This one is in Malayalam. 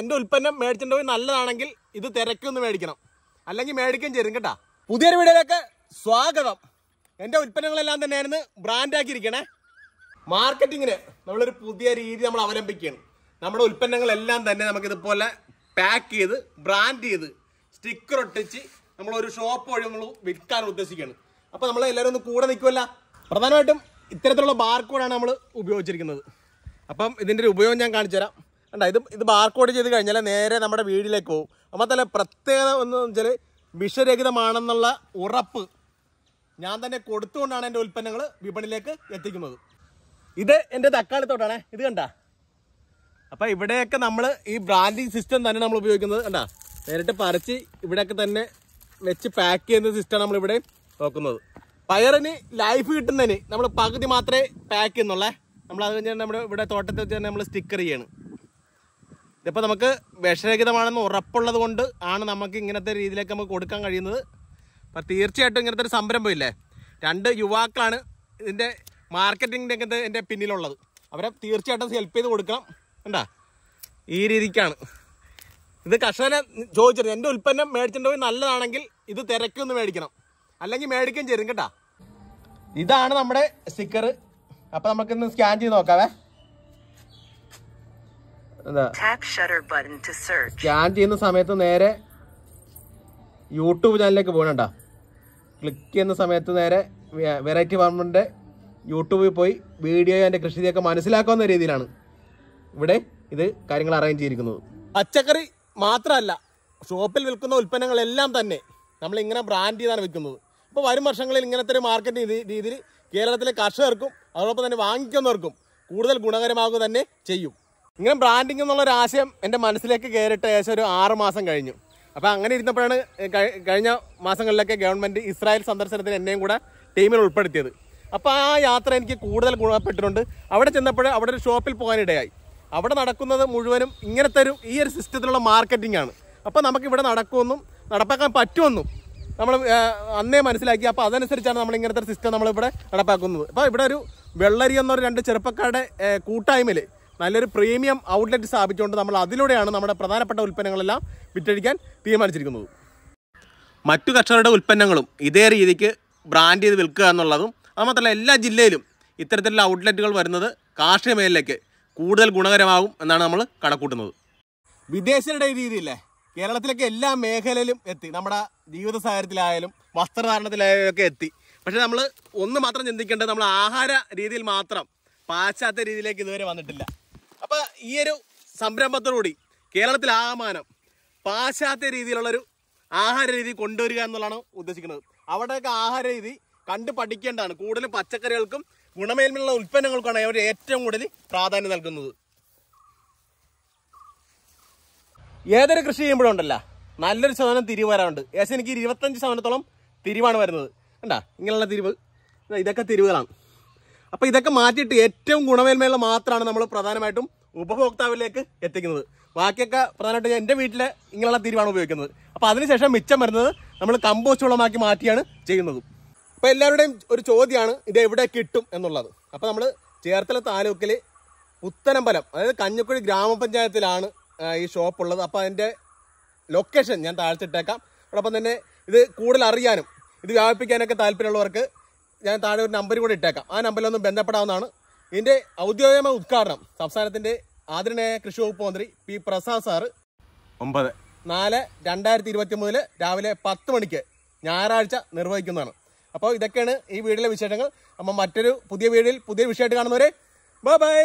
എന്റെ ഉൽപ്പന്നം മേടിച്ചിട്ട് നല്ലതാണെങ്കിൽ ഇത് തിരക്കൊന്ന് മേടിക്കണം അല്ലെങ്കിൽ മേടിക്കുകയും ചെയ്യും കേട്ടാ പുതിയൊരു വീഡിയോയിലേക്ക് സ്വാഗതം എന്റെ ഉൽപ്പന്നങ്ങളെല്ലാം ആയിരുന്നു ബ്രാൻഡാക്കിയിരിക്കണേ മാർക്കറ്റിങ്ങിന് നമ്മളൊരു പുതിയ രീതി നമ്മൾ അവലംബിക്കുകയാണ് നമ്മുടെ ഉൽപ്പന്നങ്ങളെല്ലാം തന്നെ നമുക്ക് ഇതുപോലെ പാക്ക് ചെയ്ത് ബ്രാൻഡ് ചെയ്ത് സ്റ്റിക്കർ ഒട്ടിച്ച് നമ്മളൊരു ഷോപ്പ് വഴി നമ്മൾ വിൽക്കാൻ ഉദ്ദേശിക്കുകയാണ് അപ്പോൾ നമ്മൾ എല്ലാവരും ഒന്ന് കൂടെ നിൽക്കുമല്ല പ്രധാനമായിട്ടും ഇത്തരത്തിലുള്ള ബാർക്കോഡാണ് നമ്മൾ ഉപയോഗിച്ചിരിക്കുന്നത് അപ്പം ഇതിൻ്റെ ഒരു ഉപയോഗം ഞാൻ കാണിച്ചു തരാം കണ്ട ഇത് ഇത് ബാർക്കോഡ് ചെയ്ത് കഴിഞ്ഞാൽ നേരെ നമ്മുടെ വീടിലേക്ക് പോകും അപ്പം തന്നെ പ്രത്യേകത എന്ന് വെച്ചാൽ വിഷരഹിതമാണെന്നുള്ള ഉറപ്പ് ഞാൻ തന്നെ കൊടുത്തുകൊണ്ടാണ് എൻ്റെ ഉൽപ്പന്നങ്ങൾ വിപണിയിലേക്ക് എത്തിക്കുന്നത് ഇത് എൻ്റെ തക്കാളി തോട്ടാണേ ഇത് കണ്ട അപ്പോൾ ഇവിടെയൊക്കെ നമ്മൾ ഈ ബ്രാൻഡിങ് സിസ്റ്റം തന്നെ നമ്മൾ ഉപയോഗിക്കുന്നത് കണ്ട നേരിട്ട് പറിച്ച് ഇവിടെയൊക്കെ തന്നെ വെച്ച് പാക്ക് ചെയ്യുന്ന സിസ്റ്റമാണ് നമ്മളിവിടെ നോക്കുന്നത് പയറിന് ലൈഫ് കിട്ടുന്നതിന് നമ്മൾ പകുതി മാത്രമേ പാക്ക് ചെയ്യുന്നുള്ളേ നമ്മൾ അത് കഴിഞ്ഞാൽ നമ്മുടെ ഇവിടെ തോട്ടത്തിൽ വെച്ച് തന്നെ നമ്മൾ സ്റ്റിക്കർ ചെയ്യണം ഇതിപ്പോൾ നമുക്ക് വിഷരഹിതമാണെന്ന് ഉറപ്പുള്ളത് കൊണ്ട് ആണ് നമുക്ക് ഇങ്ങനത്തെ രീതിയിലേക്ക് നമുക്ക് കൊടുക്കാൻ കഴിയുന്നത് അപ്പം തീർച്ചയായിട്ടും ഇങ്ങനത്തെ ഒരു സംരംഭം ഇല്ലേ രണ്ട് യുവാക്കളാണ് ഇതിൻ്റെ മാർക്കറ്റിംഗ് രംഗത്ത് എൻ്റെ പിന്നിലുള്ളത് അവരെ തീർച്ചയായിട്ടും ഹെൽപ്പ് ചെയ്ത് കൊടുക്കണം എന്താ ഈ രീതിക്കാണ് ഇത് കർഷകനെ ചോദിച്ചിരുന്നു എൻ്റെ ഉൽപ്പന്നം മേടിച്ചിട്ടുണ്ടെങ്കിൽ നല്ലതാണെങ്കിൽ ഇത് തിരക്കൊന്ന് മേടിക്കണം അല്ലെങ്കിൽ മേടിക്കുകയും ചെയ്യും കേട്ടാ ഇതാണ് നമ്മുടെ സ്റ്റിക്കർ അപ്പം നമുക്കിന്ന് സ്കാൻ ചെയ്ത് നോക്കാവേ സ്കാൻ ചെയ്യുന്ന സമയത്ത് നേരെ യൂട്യൂബ് ചാനലിലേക്ക് പോകണണ്ട ക്ലിക്ക് ചെയ്യുന്ന സമയത്ത് നേരെ വെറൈറ്റി ഫാർമറിൻ്റെ യൂട്യൂബിൽ പോയി വീഡിയോ എൻ്റെ കൃഷിയൊക്കെ മനസ്സിലാക്കാവുന്ന രീതിയിലാണ് ഇവിടെ ഇത് കാര്യങ്ങൾ അറേഞ്ച് ചെയ്തിരിക്കുന്നത് പച്ചക്കറി മാത്രമല്ല ഷോപ്പിൽ വിൽക്കുന്ന ഉൽപ്പന്നങ്ങളെല്ലാം തന്നെ നമ്മൾ ഇങ്ങനെ ബ്രാൻഡ് ചെയ്താണ് വിൽക്കുന്നത് ഇപ്പോൾ വരും വർഷങ്ങളിൽ ഇങ്ങനത്തെ ഒരു മാർക്കറ്റിംഗ് രീതിയിൽ കേരളത്തിലെ കർഷകർക്കും അതോടൊപ്പം തന്നെ വാങ്ങിക്കുന്നവർക്കും കൂടുതൽ ഗുണകരമാകുക തന്നെ ചെയ്യും ഇങ്ങനെ ബ്രാൻഡിങ് എന്നുള്ള ഒരു ആശയം എൻ്റെ മനസ്സിലേക്ക് കയറിയിട്ട് ഏകദേശം ഒരു ആറ് മാസം കഴിഞ്ഞു അപ്പോൾ അങ്ങനെ ഇരുന്നപ്പോഴാണ് കഴിഞ്ഞ മാസങ്ങളിലൊക്കെ ഗവൺമെൻറ് ഇസ്രായേൽ സന്ദർശനത്തിന് എന്നെയും കൂടെ ടീമിൽ ഉൾപ്പെടുത്തിയത് അപ്പോൾ ആ യാത്ര എനിക്ക് കൂടുതൽ ഗുണപ്പെട്ടിട്ടുണ്ട് അവിടെ ചെന്നപ്പോൾ അവിടെ ഒരു ഷോപ്പിൽ പോകാനിടയായി അവിടെ നടക്കുന്നത് മുഴുവനും ഇങ്ങനത്തെ ഒരു ഈ ഒരു സിസ്റ്റത്തിലുള്ള മാർക്കറ്റിംഗ് ആണ് അപ്പോൾ നമുക്കിവിടെ നടക്കുമെന്നും നടപ്പാക്കാൻ പറ്റുമെന്നും നമ്മൾ അന്നേ മനസ്സിലാക്കി അപ്പോൾ അതനുസരിച്ചാണ് നമ്മൾ ഇങ്ങനത്തെ സിസ്റ്റം നമ്മളിവിടെ നടപ്പാക്കുന്നത് അപ്പോൾ ഇവിടെ ഒരു വെള്ളരി എന്നൊരു രണ്ട് ചെറുപ്പക്കാരുടെ കൂട്ടായ്മയിൽ നല്ലൊരു പ്രീമിയം ഔട്ട്ലെറ്റ് സ്ഥാപിച്ചുകൊണ്ട് നമ്മൾ അതിലൂടെയാണ് നമ്മുടെ പ്രധാനപ്പെട്ട ഉൽപ്പന്നങ്ങളെല്ലാം വിറ്റഴിക്കാൻ തീരുമാനിച്ചിരിക്കുന്നത് മറ്റു കർഷകരുടെ ഉൽപ്പന്നങ്ങളും ഇതേ രീതിക്ക് ബ്രാൻഡ് ചെയ്ത് വിൽക്കുക എന്നുള്ളതും അതുമാത്രമല്ല എല്ലാ ജില്ലയിലും ഇത്തരത്തിലുള്ള ഔട്ട്ലെറ്റുകൾ വരുന്നത് കാർഷിക മേഖലയ്ക്ക് കൂടുതൽ ഗുണകരമാകും എന്നാണ് നമ്മൾ കണക്കൂട്ടുന്നത് വിദേശരുടെ രീതിയില്ലേ കേരളത്തിലൊക്കെ എല്ലാ മേഖലയിലും എത്തി നമ്മുടെ ജീവിത സാഹചര്യത്തിലായാലും വസ്ത്രധാരണത്തിലായാലും ഒക്കെ എത്തി പക്ഷെ നമ്മൾ ഒന്ന് മാത്രം ചിന്തിക്കേണ്ടത് നമ്മൾ ആഹാര രീതിയിൽ മാത്രം പാശ്ചാത്യ രീതിയിലേക്ക് ഇതുവരെ വന്നിട്ടില്ല ഈ ഒരു സംരംഭത്തോടുകൂടി കേരളത്തിൽ ആമാനം പാശ്ചാത്യ രീതിയിലുള്ളൊരു ആഹാര രീതി കൊണ്ടുവരിക എന്നുള്ളതാണ് ഉദ്ദേശിക്കുന്നത് അവിടെയൊക്കെ ആഹാര രീതി കണ്ട് പഠിക്കേണ്ടതാണ് കൂടുതലും പച്ചക്കറികൾക്കും ഗുണമേന്മയുള്ള ഉൽപ്പന്നങ്ങൾക്കാണ് അവർ ഏറ്റവും കൂടുതൽ പ്രാധാന്യം നൽകുന്നത് ഏതൊരു കൃഷി ചെയ്യുമ്പോഴുണ്ടല്ല നല്ലൊരു ശതമാനം തിരിവ് വരാറുണ്ട് ഏകദേശം എനിക്ക് ഇരുപത്തഞ്ച് ശതമാനത്തോളം തിരിവാണ് വരുന്നത് കണ്ടാ ഇങ്ങനെയുള്ള തിരിവ് ഇതൊക്കെ തിരിവുകളാണ് അപ്പോൾ ഇതൊക്കെ മാറ്റിയിട്ട് ഏറ്റവും ഗുണമേന്മയുള്ള മാത്രമാണ് നമ്മൾ പ്രധാനമായിട്ടും ഉപഭോക്താവിലേക്ക് എത്തിക്കുന്നത് ബാക്കിയൊക്കെ പ്രധാനമായിട്ട് എൻ്റെ വീട്ടിലെ ഇങ്ങനെയുള്ള തീരുമാണ് ഉപയോഗിക്കുന്നത് അപ്പോൾ അതിനുശേഷം മിച്ചം വരുന്നത് നമ്മൾ കമ്പോസ്റ്റ് വളമാക്കി മാറ്റിയാണ് ചെയ്യുന്നത് അപ്പോൾ എല്ലാവരുടെയും ഒരു ചോദ്യമാണ് ഇത് എവിടെ കിട്ടും എന്നുള്ളത് അപ്പോൾ നമ്മൾ ചേർത്തല താലൂക്കിൽ പുത്തനമ്പലം അതായത് കഞ്ഞക്കുഴി ഗ്രാമപഞ്ചായത്തിലാണ് ഈ ഷോപ്പ് ഉള്ളത് അപ്പോൾ അതിൻ്റെ ലൊക്കേഷൻ ഞാൻ താഴ്ത്തിട്ടേക്കാം അതോടൊപ്പം തന്നെ ഇത് കൂടുതൽ അറിയാനും ഇത് വ്യാപിപ്പിക്കാനൊക്കെ താല്പര്യമുള്ളവർക്ക് ഞാൻ താഴെ ഒരു നമ്പർ കൂടെ ഇട്ടേക്കാം ആ നമ്പറിലൊന്നും ബന്ധപ്പെടാവുന്നതാണ് ഇതിന്റെ ഔദ്യോഗിക ഉദ്ഘാടനം സംസ്ഥാനത്തിന്റെ ആദരണീയ കൃഷി വകുപ്പ് മന്ത്രി പി പ്രസാദ് സാറ് ഒമ്പത് നാല് രണ്ടായിരത്തി ഇരുപത്തി മൂന്നില് രാവിലെ പത്ത് മണിക്ക് ഞായറാഴ്ച നിർവഹിക്കുന്നതാണ് അപ്പോൾ ഇതൊക്കെയാണ് ഈ വീടിലെ വിശേഷങ്ങൾ അപ്പം മറ്റൊരു പുതിയ വീടിൽ പുതിയ വിഷയമായിട്ട് കാണുന്നവരെ ബൈ ബൈ